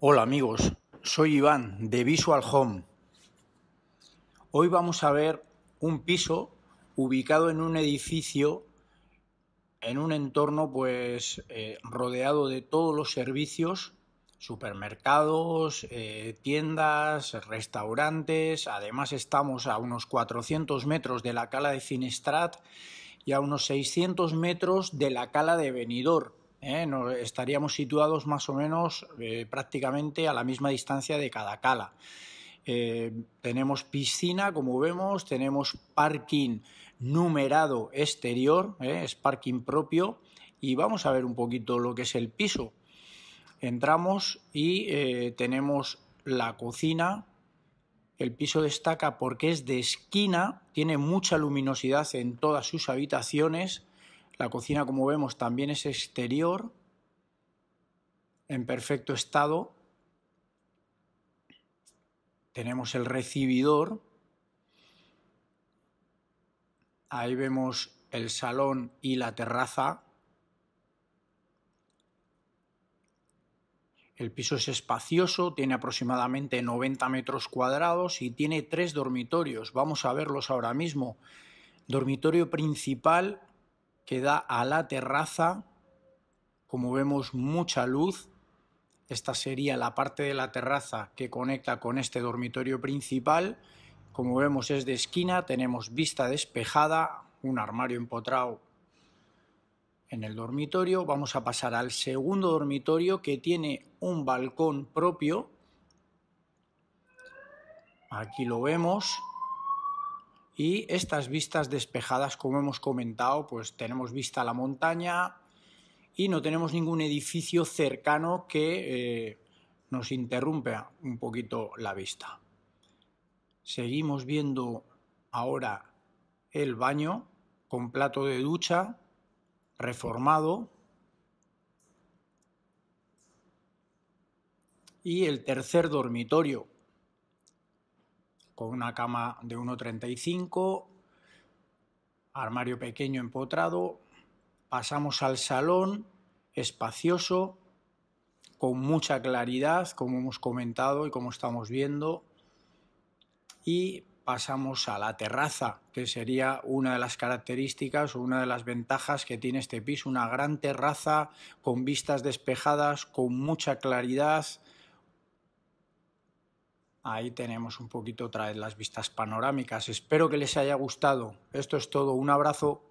Hola amigos, soy Iván de Visual Home. Hoy vamos a ver un piso ubicado en un edificio, en un entorno pues eh, rodeado de todos los servicios, supermercados, eh, tiendas, restaurantes. Además estamos a unos 400 metros de la cala de Finestrat y a unos 600 metros de la cala de Benidorm ¿eh? estaríamos situados más o menos eh, prácticamente a la misma distancia de cada cala. Eh, tenemos piscina, como vemos, tenemos parking numerado exterior, es parking propio, y vamos a ver un poquito lo que es el piso. Entramos y tenemos la cocina. El piso destaca porque es de esquina, tiene mucha luminosidad en todas sus habitaciones la cocina, como vemos, también es exterior, en perfecto estado. Tenemos el recibidor. Ahí vemos el salón y la terraza. El piso es espacioso, tiene aproximadamente 90 metros cuadrados y tiene tres dormitorios. Vamos a verlos ahora mismo. Dormitorio principal que da a la terraza. Como vemos, mucha luz. Esta sería la parte de la terraza que conecta con este dormitorio principal. Como vemos, es de esquina, tenemos vista despejada, un armario empotrado en el dormitorio. Vamos a pasar al segundo dormitorio que tiene un balcón propio. Aquí lo vemos, y estas vistas despejadas, como hemos comentado, pues tenemos vista a la montaña y no tenemos ningún edificio cercano que eh, nos interrumpa un poquito la vista. Seguimos viendo ahora el baño con plato de ducha reformado y el tercer dormitorio con una cama de 1,35, armario pequeño empotrado. Pasamos al salón, espacioso, con mucha claridad, como hemos comentado y como estamos viendo. Y pasamos a la terraza, que sería una de las características o una de las ventajas que tiene este piso, una gran terraza con vistas despejadas, con mucha claridad, Ahí tenemos un poquito otra vez las vistas panorámicas. Espero que les haya gustado. Esto es todo. Un abrazo.